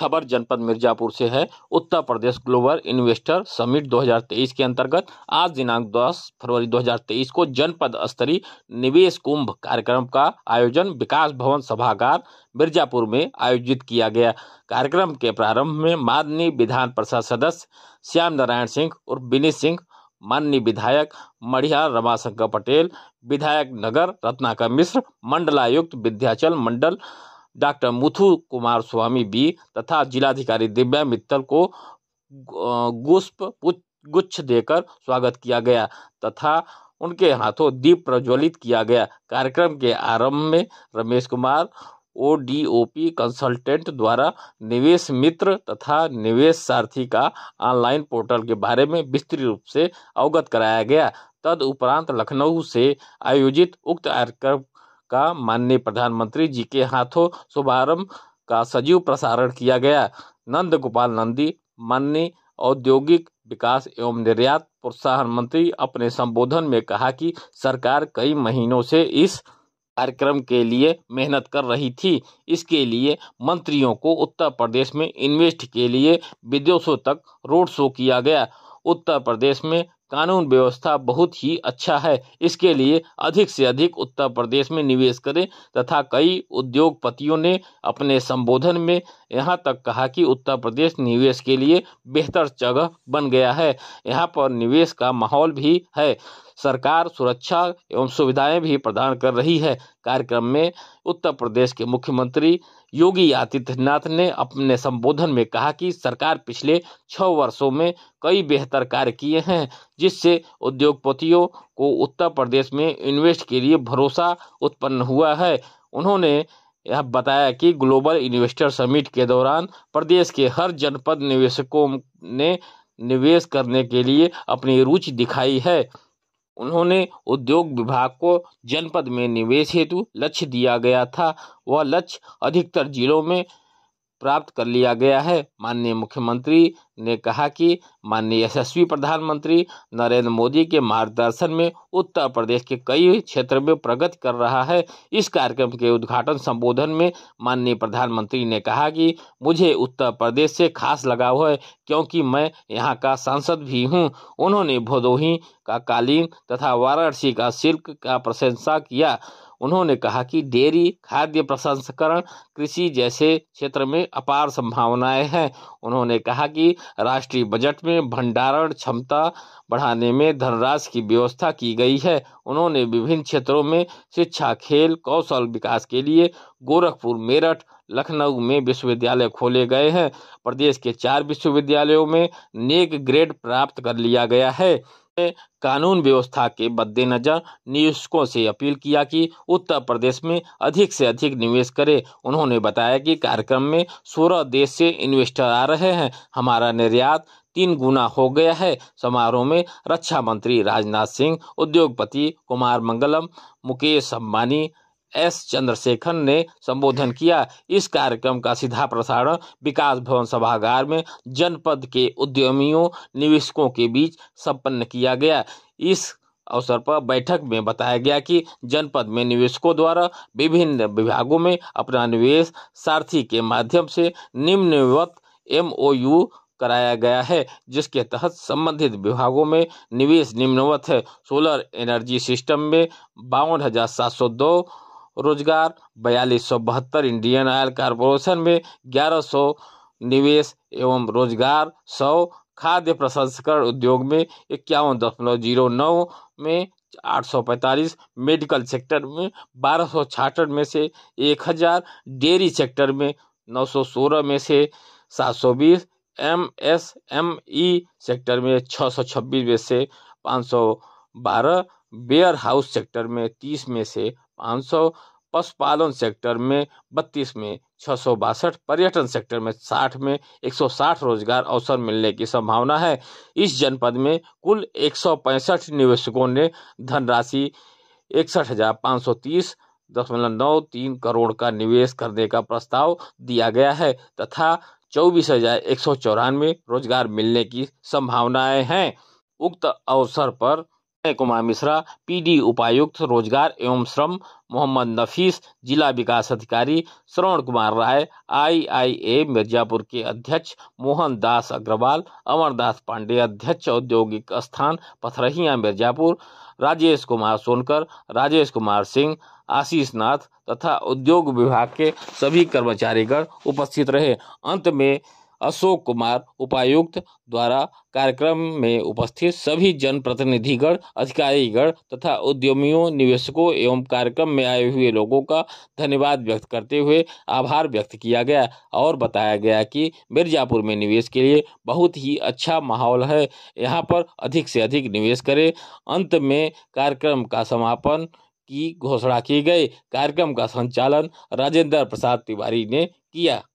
खबर जनपद मिर्जापुर से है Uttar Pradesh global investor summit 2023 के अंतर्गत आज दिनांक 10 फरवरी 2023 को जनपद स्तरीय निवेश कुंभ कार्यक्रम का आयोजन विकास भवन सभागार मिर्जापुर में आयोजित किया गया कार्यक्रम के प्रारंभ में माननीय विधान परिषद सदस्य श्याम नारायण सिंह और विनीत सिंह माननीय विधायक मढ़िया रमाशंकर पटेल विधायक नगर रत्नाकर मिश्र मंडलायुक्त विद्याचल मंडल डॉक्टर मुथु कुमार स्वामी बी तथा जिलाधिकारी दिव्या मित्तल को गुस्प गुच्छ देकर स्वागत किया गया तथा उनके हाथों दीप प्रज्वलित किया गया कार्यक्रम के आरंभ में Ramesh Kumar O D O P consultant द्वारा निवेश मित्र तथा निवेश सारथी का ऑनलाइन पोर्टल के बारे में विस्तृत रूप से अवगत कराया गया तदउपरांत लखनऊ से आयोजित उक्त कार्यक्रम का माननीय प्रधानमंत्री जी के हाथों शुभारंभ का सजीव प्रसारण किया गया नंद गोपाल नंदी माननीय औद्योगिक विकास एवं निर्यात प्रोत्साहन मंत्री अपने संबोधन में कहा कि सरकार कई महीनों से इस कार्यक्रम के लिए मेहनत कर रही थी इसके लिए मंत्रियों को उत्तर प्रदेश में इन्वेस्ट के लिए विदेशों तक रोड शो किया गया उत्तर प्रदेश में कानून व्यवस्था बहुत ही अच्छा है इसके लिए अधिक से अधिक उत्तर प्रदेश में निवेश करें तथा कई उद्योगपतियों ने अपने संबोधन में यहाँ तक कहा कि उत्तर प्रदेश निवेश के लिए बेहतर जगह बन गया है यहाँ पर निवेश का माहौल भी है सरकार सुरक्षा एवं सुविधाएं भी प्रदान कर रही है कार्यक्रम में उत्तर प्रदेश के मुख्यमंत्री योगी आदित्यनाथ ने अपने संबोधन में कहा कि सरकार पिछले छः वर्षों में कई बेहतर कार्य किए हैं जिससे उद्योगपतियों को उत्तर प्रदेश में इन्वेस्ट के लिए भरोसा उत्पन्न हुआ है उन्होंने यह बताया कि ग्लोबल इन्वेस्टर समिट के दौरान प्रदेश के हर जनपद निवेशकों ने निवेश करने के लिए अपनी रुचि दिखाई है उन्होंने उद्योग विभाग को जनपद में निवेश हेतु लक्ष्य दिया गया था वह लक्ष्य अधिकतर जिलों में प्राप्त कर लिया गया है माननीय मुख्यमंत्री ने कहा कि माननीय यशस्वी प्रधानमंत्री नरेंद्र मोदी के मार्गदर्शन में उत्तर प्रदेश के कई क्षेत्र में प्रगति कर रहा है इस कार्यक्रम के उद्घाटन संबोधन में माननीय प्रधानमंत्री ने कहा कि मुझे उत्तर प्रदेश से खास लगाव है क्योंकि मैं यहाँ का सांसद भी हूँ उन्होंने भदोही का कालीन तथा वाराणसी का सिल्क का प्रशंसा किया उन्होंने कहा कि डेयरी खाद्य प्रसंस्करण कृषि जैसे क्षेत्र में अपार संभावनाएं हैं उन्होंने कहा कि राष्ट्रीय बजट में भंडारण क्षमता बढ़ाने में धनराशि की व्यवस्था की गई है उन्होंने विभिन्न क्षेत्रों में शिक्षा खेल कौशल विकास के लिए गोरखपुर मेरठ लखनऊ में विश्वविद्यालय खोले गए हैं प्रदेश के चार विश्वविद्यालयों में नेक ग्रेड प्राप्त कर लिया गया है कानून व्यवस्था के मद्देनजर निवेशकों से अपील किया कि उत्तर प्रदेश में अधिक से अधिक निवेश करें उन्होंने बताया कि कार्यक्रम में सोलह देश से इन्वेस्टर आ रहे हैं हमारा निर्यात तीन गुना हो गया है समारोह में रक्षा मंत्री राजनाथ सिंह उद्योगपति कुमार मंगलम मुकेश अम्बानी एस चंद्रशेखर ने संबोधन किया इस कार्यक्रम का सीधा प्रसारण विकास भवन सभागार में जनपद के उद्यमियों निवेशकों के बीच संपन्न किया गया इस अवसर पर बैठक में बताया गया कि जनपद में निवेशकों द्वारा विभिन्न विभागों में अपना निवेश सारथी के माध्यम से निम्नवत यू कराया गया है जिसके तहत संबंधित विभागों में निवेश निम्नवत है सोलर एनर्जी सिस्टम में बावन हज़ार सात सौ दो रोजगार बयालीस सौ बहत्तर इंडियन ऑयल कारपोरेशन में ग्यारह सौ निवेश एवं रोजगार सौ खाद्य प्रसंस्करण उद्योग में इक्यावन दशमलव जीरो नौ में आठ सौ पैंतालीस मेडिकल सेक्टर में बारह सौ में से एक हज़ार डेयरी सेक्टर में नौ सौ सोलह में से सात सौ बीस M S M E sector में छः सौ छब्बीस में से पाँच सौ बारह बेयर हाउस सेक्टर में तीस में से पाँच सौ पशुपालन सेक्टर में बत्तीस में छः सौ बासठ पर्यटन सेक्टर में साठ में एक सौ साठ रोजगार अवसर मिलने की संभावना है इस जनपद में कुल एक सौ पैंसठ निवेशकों ने धनराशि इकसठ हजार पाँच सौ तीस दशमलव नौ तीन करोड़ का निवेश करने का प्रस्ताव दिया गया है तथा चौबीस हजार एक सौ चौरानवे रोजगार मिलने की संभावनाएं हैं उक्त अवसर पर अजय कुमार मिश्रा पीडी उपायुक्त रोजगार एवं श्रम मोहम्मद नफीस जिला विकास अधिकारी श्रवण कुमार राय आईआईए मिर्जापुर के अध्यक्ष मोहन दास अग्रवाल अमरदास पांडे अध्यक्ष औद्योगिक स्थान पथरहिया मिर्जापुर राजेश कुमार सोनकर राजेश कुमार सिंह आशीष नाथ तथा उद्योग विभाग के सभी कर्मचारीगण उपस्थित रहे अंत में अशोक कुमार उपायुक्त द्वारा कार्यक्रम में उपस्थित सभी जनप्रतिनिधिगण अधिकारीगण तथा उद्यमियों निवेशकों एवं कार्यक्रम में आए हुए लोगों का धन्यवाद व्यक्त करते हुए आभार व्यक्त किया गया और बताया गया कि मिर्जापुर में निवेश के लिए बहुत ही अच्छा माहौल है यहाँ पर अधिक से अधिक निवेश करें अंत में कार्यक्रम का समापन की घोषणा की गई कार्यक्रम का संचालन राजेंद्र प्रसाद तिवारी ने किया